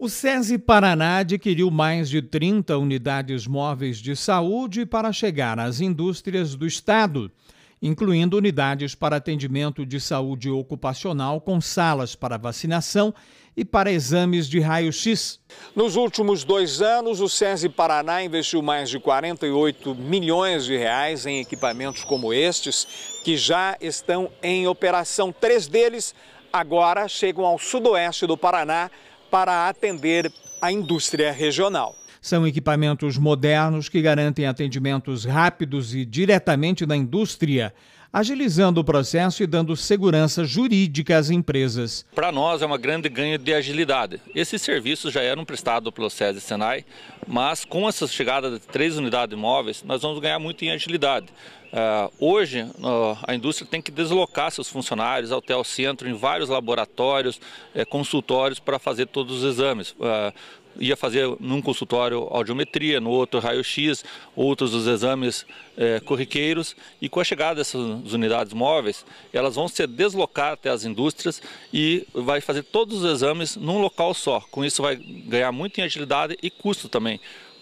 O SESI Paraná adquiriu mais de 30 unidades móveis de saúde para chegar às indústrias do Estado, incluindo unidades para atendimento de saúde ocupacional com salas para vacinação e para exames de raio-x. Nos últimos dois anos, o SESI Paraná investiu mais de 48 milhões de reais em equipamentos como estes, que já estão em operação. Três deles agora chegam ao sudoeste do Paraná para atender a indústria regional. São equipamentos modernos que garantem atendimentos rápidos e diretamente na indústria, agilizando o processo e dando segurança jurídica às empresas. Para nós é uma grande ganho de agilidade. Esses serviços já eram prestados pelo SESI Senai, mas com essa chegada de três unidades móveis, imóveis, nós vamos ganhar muito em agilidade ah, hoje, a indústria tem que deslocar seus funcionários até o centro, em vários laboratórios, eh, consultórios, para fazer todos os exames ah, ia fazer num consultório audiometria, no outro raio-x, outros os exames é, corriqueiros. E com a chegada dessas unidades móveis, elas vão se deslocar até as indústrias e vai fazer todos os exames num local só. Com isso vai ganhar muito em agilidade e custo também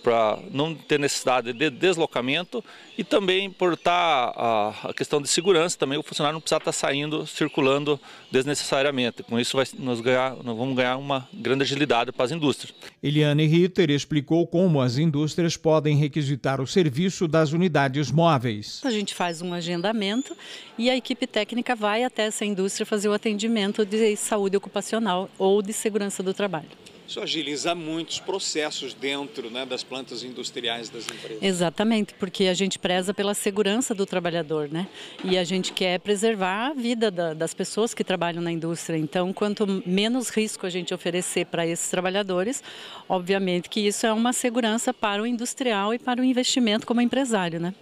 para não ter necessidade de deslocamento e também por estar tá, a, questão de segurança também o funcionário não precisar estar tá saindo circulando desnecessariamente com isso vai nós ganhar nós vamos ganhar uma grande agilidade para as indústrias Eliane Ritter explicou como as indústrias podem requisitar o serviço das unidades móveis a gente faz um agendamento e a equipe técnica vai até essa indústria fazer o atendimento de saúde ocupacional ou de segurança do trabalho isso agiliza muitos processos dentro né, das plantas industriais das empresas. Exatamente, porque a gente preza pela segurança do trabalhador, né? E a gente quer preservar a vida da, das pessoas que trabalham na indústria. Então, quanto menos risco a gente oferecer para esses trabalhadores, obviamente que isso é uma segurança para o industrial e para o investimento como empresário, né?